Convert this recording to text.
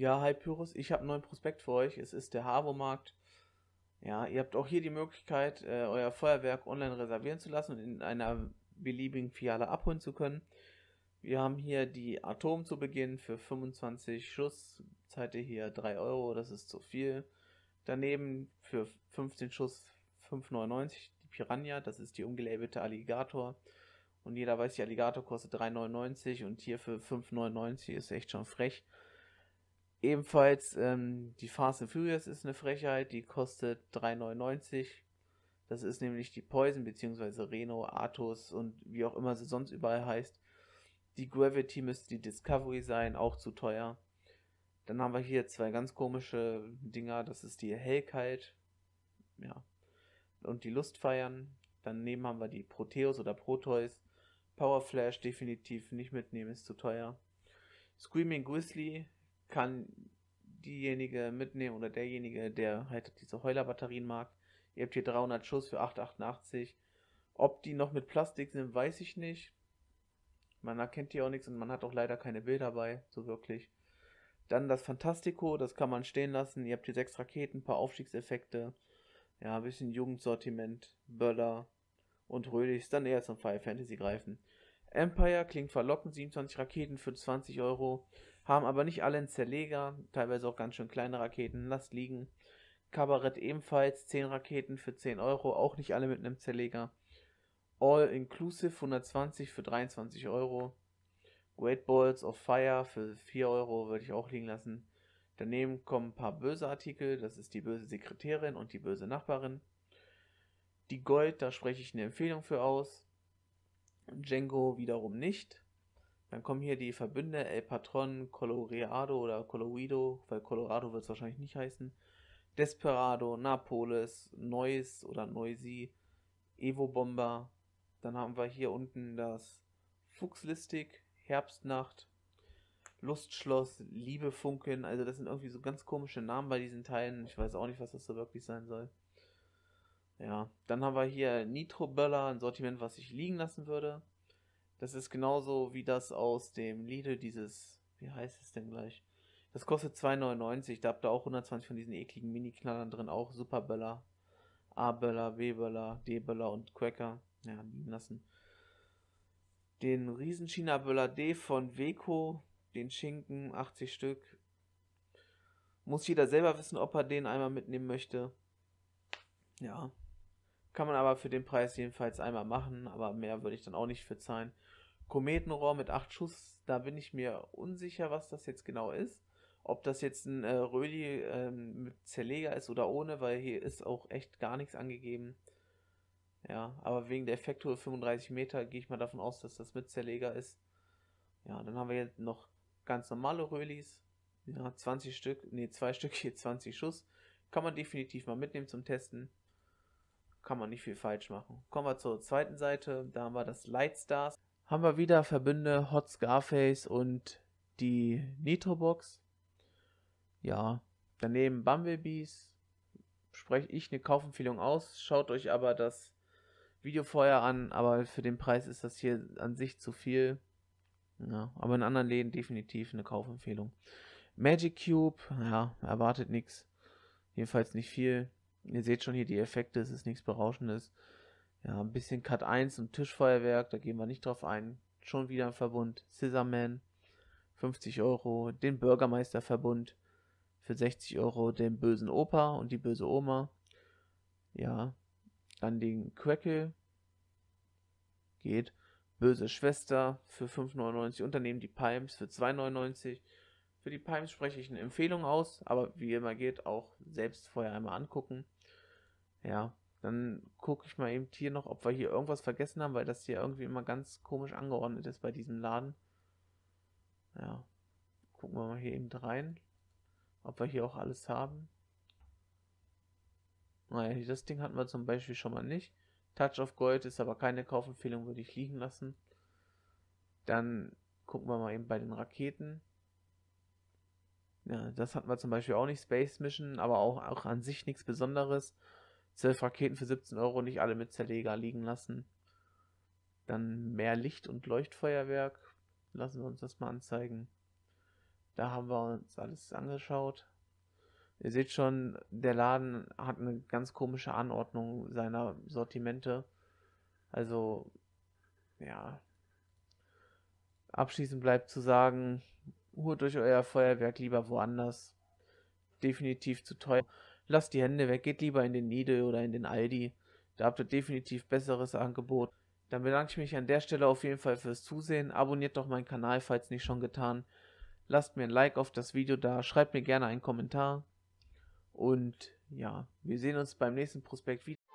Ja, hi Pyrus, ich habe einen neuen Prospekt für euch. Es ist der havo Ja, ihr habt auch hier die Möglichkeit, äh, euer Feuerwerk online reservieren zu lassen und in einer beliebigen Filiale abholen zu können. Wir haben hier die Atom zu Beginn für 25 Schuss, Zeit ihr hier 3 Euro, das ist zu viel. Daneben für 15 Schuss 5,99 die Piranha, das ist die umgelabelte Alligator. Und jeder weiß, die Alligator kostet 3,99 und hier für 5,99 ist echt schon frech. Ebenfalls ähm, die Fast and Furious ist eine Frechheit, die kostet 3,99. Das ist nämlich die Poison bzw. Reno, Artus und wie auch immer sie sonst überall heißt. Die Gravity müsste die Discovery sein, auch zu teuer. Dann haben wir hier zwei ganz komische Dinger. Das ist die Hellkite Ja. Und die Lustfeiern. Daneben haben wir die Proteus oder Proteus. Power Flash definitiv nicht mitnehmen, ist zu teuer. Screaming Grizzly kann diejenige mitnehmen oder derjenige, der halt diese Heuler-Batterien mag. Ihr habt hier 300 Schuss für 8,88. Ob die noch mit Plastik sind, weiß ich nicht. Man erkennt hier auch nichts und man hat auch leider keine Bilder bei, so wirklich. Dann das Fantastico, das kann man stehen lassen. Ihr habt hier sechs Raketen, ein paar Aufstiegseffekte. Ja, ein bisschen Jugendsortiment, Böller und Rödigs. Dann eher zum Fire Fantasy greifen. Empire klingt verlockend, 27 Raketen für 20 Euro haben aber nicht alle einen Zerleger, teilweise auch ganz schön kleine Raketen, lasst liegen. Kabarett ebenfalls 10 Raketen für 10 Euro, auch nicht alle mit einem Zerleger. All Inclusive 120 für 23 Euro. Great Balls of Fire für 4 Euro würde ich auch liegen lassen. Daneben kommen ein paar böse Artikel, das ist die böse Sekretärin und die böse Nachbarin. Die Gold, da spreche ich eine Empfehlung für aus. Django wiederum nicht. Dann kommen hier die Verbünde El Patron, Colorado oder Colorado, weil Colorado wird es wahrscheinlich nicht heißen. Desperado, Napoles, Neuss oder Noisy, Evo Bomber. Dann haben wir hier unten das Fuchslistig, Herbstnacht, Lustschloss, Liebefunken. Also das sind irgendwie so ganz komische Namen bei diesen Teilen. Ich weiß auch nicht, was das so wirklich sein soll. Ja, dann haben wir hier Nitro Böller, ein Sortiment, was ich liegen lassen würde. Das ist genauso wie das aus dem Lidl, dieses, wie heißt es denn gleich? Das kostet 2,99. Da habt ihr auch 120 von diesen ekligen Mini-Knallern drin, auch Superböller. A-Böller, B-Böller, D-Böller und Cracker. Ja, lieben lassen. Den riesen China-Böller D von Weco, den Schinken, 80 Stück. Muss jeder selber wissen, ob er den einmal mitnehmen möchte. Ja. Kann man aber für den Preis jedenfalls einmal machen, aber mehr würde ich dann auch nicht für zahlen. Kometenrohr mit 8 Schuss, da bin ich mir unsicher, was das jetzt genau ist. Ob das jetzt ein äh, Röli äh, mit Zerleger ist oder ohne, weil hier ist auch echt gar nichts angegeben. Ja, aber wegen der Effekthöhe 35 Meter gehe ich mal davon aus, dass das mit Zerleger ist. Ja, dann haben wir jetzt noch ganz normale Rölis. Ja, 20 Stück, nee, 2 Stück hier, 20 Schuss. Kann man definitiv mal mitnehmen zum Testen. Kann man nicht viel falsch machen. Kommen wir zur zweiten Seite. Da haben wir das Lightstars haben wir wieder Verbünde Hot Scarface und die Nitro Box. Ja, daneben Bumblebees. Spreche ich eine Kaufempfehlung aus. Schaut euch aber das Video vorher an, aber für den Preis ist das hier an sich zu viel. Ja, aber in anderen Läden definitiv eine Kaufempfehlung. Magic Cube, ja, erwartet nichts. Jedenfalls nicht viel. Ihr seht schon hier die Effekte, es ist nichts Berauschendes. Ja, ein bisschen Cut 1 und Tischfeuerwerk, da gehen wir nicht drauf ein. Schon wieder ein Verbund. Scissorman, 50 Euro. Den Bürgermeisterverbund für 60 Euro. Den bösen Opa und die böse Oma. Ja, dann den Queckel. Geht. Böse Schwester für 5,99 Unternehmen die Palms für 2,99. Für die Palms spreche ich eine Empfehlung aus, aber wie immer geht, auch selbst vorher einmal angucken. Ja, dann gucke ich mal eben hier noch, ob wir hier irgendwas vergessen haben, weil das hier irgendwie immer ganz komisch angeordnet ist bei diesem Laden. Ja. Gucken wir mal hier eben rein, ob wir hier auch alles haben. Naja, das Ding hatten wir zum Beispiel schon mal nicht. Touch of Gold ist aber keine Kaufempfehlung, würde ich liegen lassen. Dann gucken wir mal eben bei den Raketen. Ja, das hatten wir zum Beispiel auch nicht. Space Mission, aber auch, auch an sich nichts Besonderes zwölf Raketen für 17 Euro nicht alle mit Zerleger liegen lassen. Dann mehr Licht- und Leuchtfeuerwerk. Lassen wir uns das mal anzeigen. Da haben wir uns alles angeschaut. Ihr seht schon, der Laden hat eine ganz komische Anordnung seiner Sortimente. Also, ja. Abschließend bleibt zu sagen, holt euch euer Feuerwerk lieber woanders. Definitiv zu teuer lasst die Hände weg, geht lieber in den Lidl oder in den Aldi. Da habt ihr definitiv besseres Angebot. Dann bedanke ich mich an der Stelle auf jeden Fall fürs Zusehen. Abonniert doch meinen Kanal, falls nicht schon getan. Lasst mir ein Like auf das Video da, schreibt mir gerne einen Kommentar. Und ja, wir sehen uns beim nächsten Prospekt wieder.